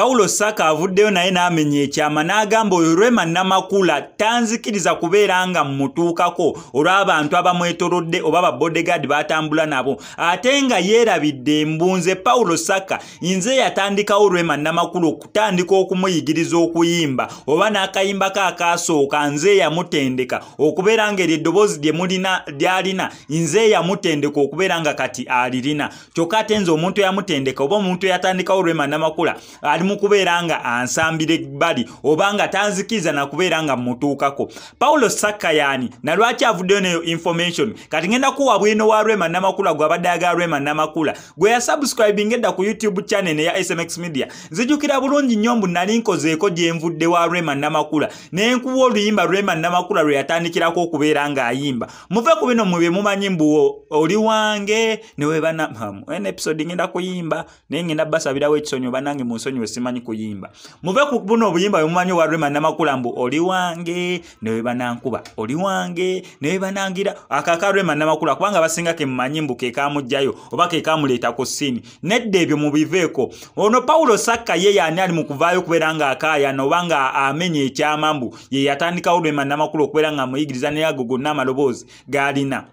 pawulo saka avuddeyo naye n'amenya ekyama n'agamba oyo lwema namakula tanzikiriza kubeera nga mmutuukako olw'abantu abamwetolodde oba babodegaadi batambula nabo ate nga yeerabidde embunze pawulo saka nze yatandikawo lwema namakulu okutandika okumuyigiriza okuyimba oba n'akayimba ko akasooka nze yamutendeka okubeera nga eryo eddoboozi lyemulina lyalina nze yamutendeka okubeera nga kati alirina kyokka ate nze omuntu eyamutendeka oba omuntu eyatandikawo lwema namakula alim mu kubeera nga ansambira ebbali oba nga tanzikiriza na kubeera nga mmutuukako paulo sakayani nalwaki avuddeyo neyo information kati ngenda kuwa bwino wa rwema namakula gwe abadde aga rwema namakula gwe yasubscribing edda ku youtube channel eya smx media nzijjukira bulungi nnyo mbu nali nkozeeko gye nvudde wa rwema namakula naye nkuwa oluyimba rwema namakula lwe yatandikirako okubeera ng'ayimba muve ku bino mwe bemumanyi mbu oli wange newebanaepisode ngenda kuyimba naye ngenda basabirawo ekisonyi obanange munsonyiwesi simanyi kuyimba muve ku buno obuyimba bwemumanyi walwema namakula mbu oli wange neweba nankuba oli wange neweba nangira akakalwema namakula kubanga basinga kemumanyi mbu kekamugjayo oba kekamuleeta ku sini nedda ebyo mubiveeko ono pawulo sakka ye yani ali mukuvaayo okubeera ngaakaayana oba nga amenya ekyamambu ye yatandikawo lwema namakula okubeera nga muyigiriza neyago gonna amaloboozi galina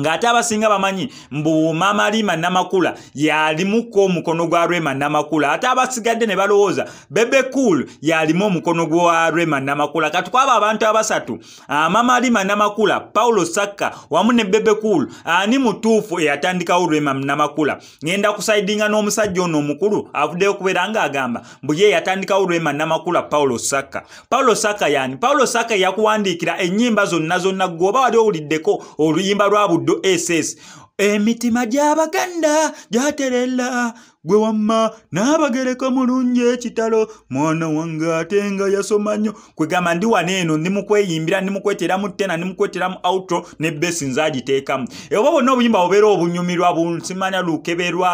ng'ate abasinga bamanyi mbu maama lima namakula yalimuko omukono gwa rwema namakula ate abasigadde ne balowooza bebe kul yalimu omukono gwa rwema namakula kati kwaba abantu abasatu ah, maama lima namakula paulo sakka wamu ne bebe kul ani mutuufu eyatandikawo rwema namakula ngenda kusaidinga n'omusajja ono omukulu avuddeyo okubeera ng'agamba mbu ye yatandikawo rwema namakula paulo sakka paulo sakka yani paulo sakka yakuwandiikira ennyimba zonna zonna gwoba wali owuliddeko oluyimba lwabu SS emitima gy'abaganda gyaterera gwe wamma n'abagereka mulungi ekitalo mwana wange ate nga yasoma nnyo kwegamba ndi wano eno ndimukweyimbira ndimukweteramu tena ndimukweteramu outro ne besi nzagiteekamu oba bonna obuyimba bubeera obunyumirwa bunsimanya lukeberwa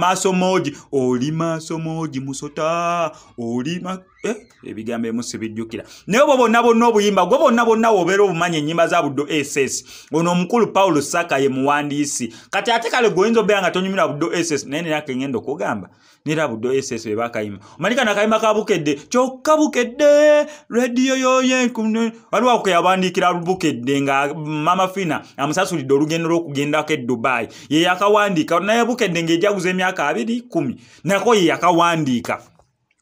maaso mooji oli maaso mooji musota oli ma Eh, ebigambo emu sibijjukira naye obo bonna bonna obuyimba gwe bonna bonna woobeera obumanya ennyimba za buddo ss ono omukulu paulo saka ye muwandiisi kati ate kale gweoyinza obeera nga tonyumira buddo ss naye nerake ngenda okugamba nera buddo ss bebakayima omanyi kano akayima ka bukedde kyokka bukedde rediyo yoye waliwako yawandiikira bukedde nga mama fina amusasulidde olugendo lw'okugendako edubaayi ye yakawandiika naye bukedde ngaejaguza emyaka abiri kumi nako ye yakawandiika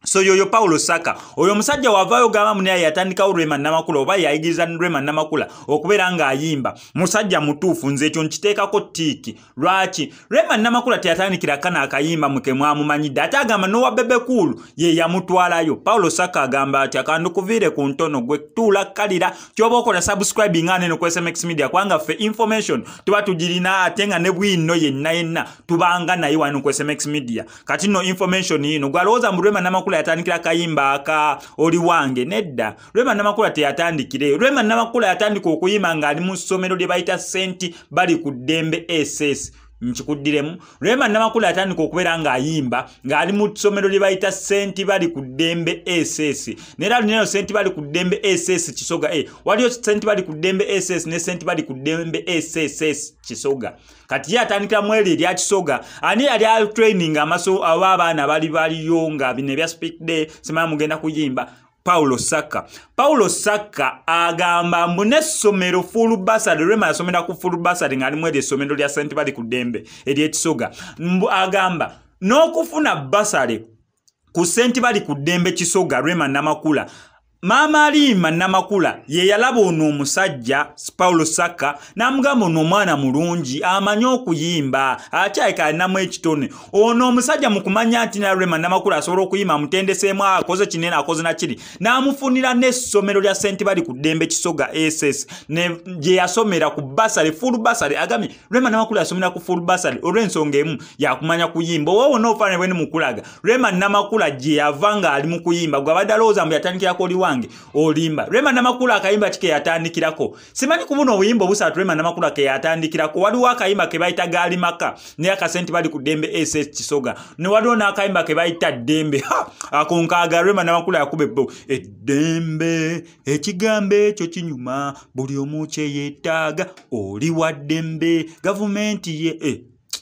so yoyo paulo saka oyo omusajja waavaayo ogamba muni yatandikawo rema namakula oba yayigiriza rema namakula okubeera ng'ayimba musajja mutuufu nze ekyo nkiteekako tiiki lwaki rema namakula teyatandikira kana akayimba mukemwamumanyidde ate agamba n'owa bebekuulu ye yamutwalayo paulo saka agamba ati akandukuviire ku ntono gwe tuula kkalira kyoba okola subscribing ane nokwesmx media kubanga ffe information tuba tugirina ate nga ne bwino yenna yenna tubanga naye wanokwesmx media kati nno information yino gwalowooza mu rema namakula namakula yatandikira kayimba aka oli wange nedda lwema namakula teyatandikireyo lwema namakula yatandika okuyima ng'ali mu ssomero lye bayita senti bali ku ddembe ss nkikuddiremu lwema namakulu atandika okubeera ng'ayimba ng'ali mu ssomero lye bayita senti bali ku ddembe ss naera lunayo senti bali ku ddembe ss kisoga e waliyo senti bali ku ddembe ss ne senti bali ku ddembe ss kisoga kati ye atandikira mu eryo eryakisoga ani yali atraininga amasoo aba abaana bali baliyo nga bino ebya speak day semanya mugenda kuyimba paulo saka paulo saka agamba mbunesomero fulubasade lwema yasomera ku fulubasade ngaalimu eryo essomero lya sente bali ku ddembe eryekisoga mbu agamba n'okufuna basale ku sente bali ku ddembe kisoga lwema namakula maama liima namakula ye yalaba ono omusajja paulo sakka n'amugamba ono omwana mulungi amanyi okuyimba akyayikalinamu ekitone ono omusajja mu kumanya nti nalema namakula asobola okuyima amutendeseemu akoze kinene akoze nakiri n'amufunira n'essomero lya senti bali ku ddembe kisoga ss gye yasomera ku basale ful basale agambye lema namakula yasomera ku ful basale olw'ensonga emu yakumanya kuyimba owawo n'ofaanaibwe ni mukulaga lema namakula gye yava ng'ali mu kuyimba gwe abadde alowooza mbu yatandikirako oliwa wange olimba rema namakulu akayimba ki keyatandikirako simanyi ku buno obuyimba obusatu rema namakulu keyatandikirako waliwo akayimba kebayita gaali maka naye akasente bali ku dembe ss kisoga ne waliwo n'akayimba kebayita dembe akonkaaga rema namakulu yakuba ebo eddembe ekigambo ekyo kinyuma buli omu kyeyeetaaga oli wa ddembe gavumenti ye e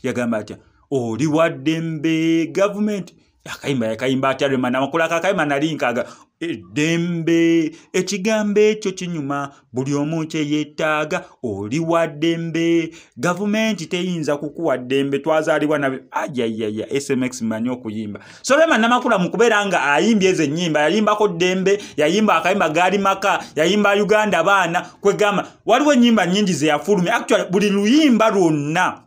yagamba atya oli wa ddembe gavumenti akayimba yakayimba atyalema namakula akakayimba nali nkaaga eddembe ekigambo ekyo kinyuma buli omu kyeyeetaaga oli waddembe gavumenti teyinza kukuwa ddembe twazaalibwa nabyo ajayaya smx manyi okuyimba solema namakula mukubeera nga ayimbye ezo ennyimba yayimbako ddembe yayimba akayimba gaali maka yayimba uganda baana kwegamba waliwo ennyimba nyingi zeyafulumya actuali buli luyimba lwonna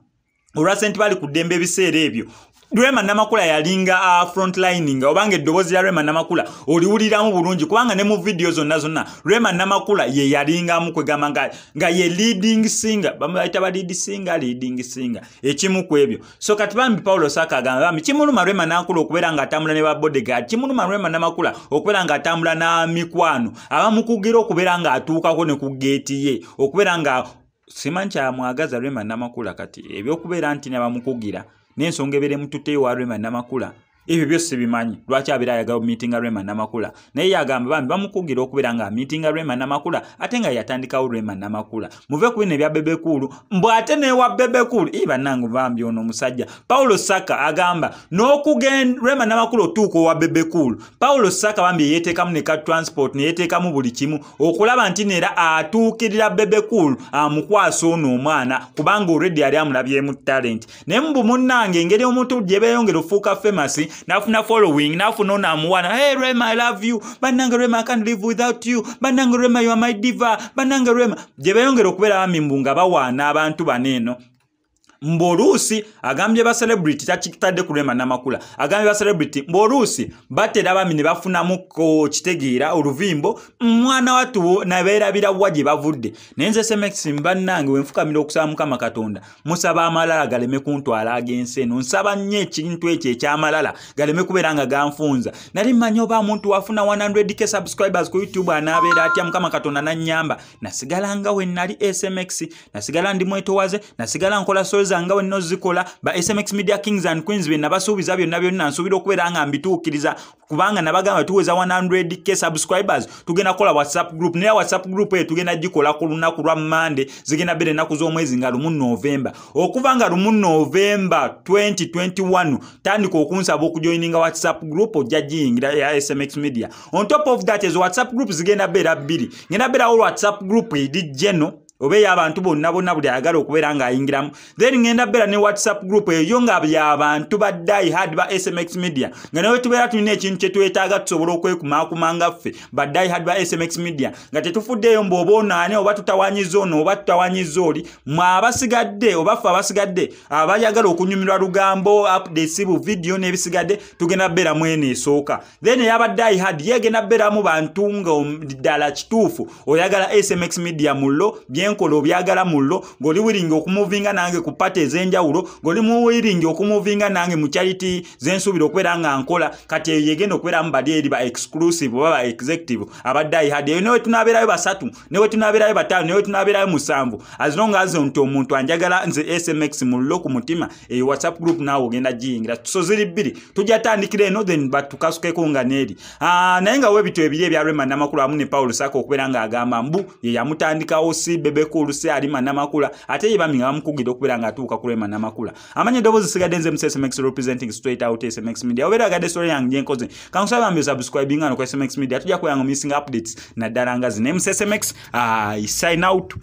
olwa sente bali ku ddembe ebiseera ebyo rema namakula yalinga uh, frontlining obanga eddoboozi lya rema namakula oliwuliramu bulungi kubanga ne mu vidiyo zonna zonna rema namakula ye yalingamu kwegamba nga, nga ye leading singer bamubayita ba lead singer leading singer ekimu ku ebyo so kati bambi pawulo saka agamba bambi kimuluma rema nakula okubeera ng'atambula ne ba bodegard kimuluma rema namakula okubeera ng'atambula n'mikwano abamukugira okubeera ng'atuukako ne ku geeti ye okubeera nga simanyi kyamwagaza rema namakula kati ebyokubeera nti nebamukugira n'ensonga ebeire mututeewo arema namakula ebyo byose bimanyi lwaki abeera ayagala omumitinga rema namakula naye yagamba bambi bamukugira okubeera nga amitinga rema namakula ate nga yatandikawo rema namakula muve ku bino ebya bebekulu mbw ate newa bebekulu ii bannange bambi ono omusajja pawulo saka agamba n'okugenda rema namakula otuuka owa bebekulu pawulo saka bambi eyeteekamu ne ka transport neyeteekamu buli kimu okulaba nti neera atuukirira bebekulu amukwasa ono omwana kubanga olredi yali amulabyemu talenti naye mubumunange engeri omuntu gyebeeyongera ofuuka famasi nafuna following nafuna ono amuwana hey rema i love you bannange rema i can't live without you bannange rema you are my diva bannange rema gye beyongera okubeera bamimbu nga bawaana abantu baneeno mboruusi agambye ba celebrity takikitadde kulema namakula agambye ba celebrity mboruusi batera abaami ne bafunamu kitegeera oluvimbo mwana watu nabeerabira wa gye bavudde naye nze semesimbannange wenfukamira okusaba mukama katonda musaba amalala galeme kuntwala ag'ensi eno nsaba nnyo ekintu ekyo ekyamalala galeme kubeera nga ganfunza nali mmanyi oba omuntu wafuna 100k subscribers ku youtube anaabeera atya mukama katonda nannyamba nasigala nga we nali e smx nasigala ndi mwetowaze nasigala nkola soz zange wenna ozikola ba smx media kings and queens be nabasuubiza byonna byonna nsuubira okubeera nga mbituukiriza kubanga nabagamba tuweza 100k subscribers tugenda kukola whatsapp group naye whatsapp group eyo tugenda gikola ku lunaku lwa mande zigenda bera ennaku z'omwezi nga lumu novemba okuva nga lumu novemba 2021 tandika okunsaba okujoininga whatsapp group ojja giyingira ya smx media on top of that ezo whatsapp group zigenda bera bbiri genda berawo whatsapp group eri geno obeeyo abantu bonna bonna buli ayagala okubeera ng'ayingiramu then ngenda beera ne whatsapp group eyo nga buli abantu ba diehard ba smx media nga naye tubeera tulina ekintu kye twetaaga tusobola okwekumaakumanga ffe ba diehard ba smx media nga tetufuddeeyo mbweoba onaani oba tutawanyiza ono oba tutawanyiza oli mweabasigadde oba ffe abasigadde abayagala okunyumirwa lugambo updates bu vidiyo n'ebisigadde tugenda beera mweno esooka then eyaba diehard yegenda beeramu bantu nga ddala kituufu oyagala smx media mullo byen byenkola obyagala mullo ng'oli wiringa okumuvinga nange ku pata ez'enjawulo ng'oli muwiringa okumuvinga nange mu chariti zensuubira okubeera nga nkola kati eyo yegenda okubeeramu bali eri ba exclusive oba ba executive abadde ayihadi eyo newe tunaabeerayo basatu newe tunaabeerayo bataano newe tunaabeerayo musanvu azirongaazo nti omuntu anjagala nze smx mullo ku mutima eyo whatsapp group naawe ogenda giyingira so ziri bbiri tujatandikira eno then batukasukeko nga neeri naye nga webityo ebiri ebyalwemanamakulu amu ne pawulo sako okubeera ng'agamba mbu ye yamutandikawo si bebe bubeko oluse ali manamakula ate yebaminga bamukugira okubeera ngaatuuka kulwa emanamakula amanyi eddoboozi sigadde nze musi smx representing straight out smx media obeera agadde story yange gyenkoze kansula bambi osubscribinga nokwa smx media tujja kuyanga omuyisinga updates naddala nga zine musi smx uh, sign out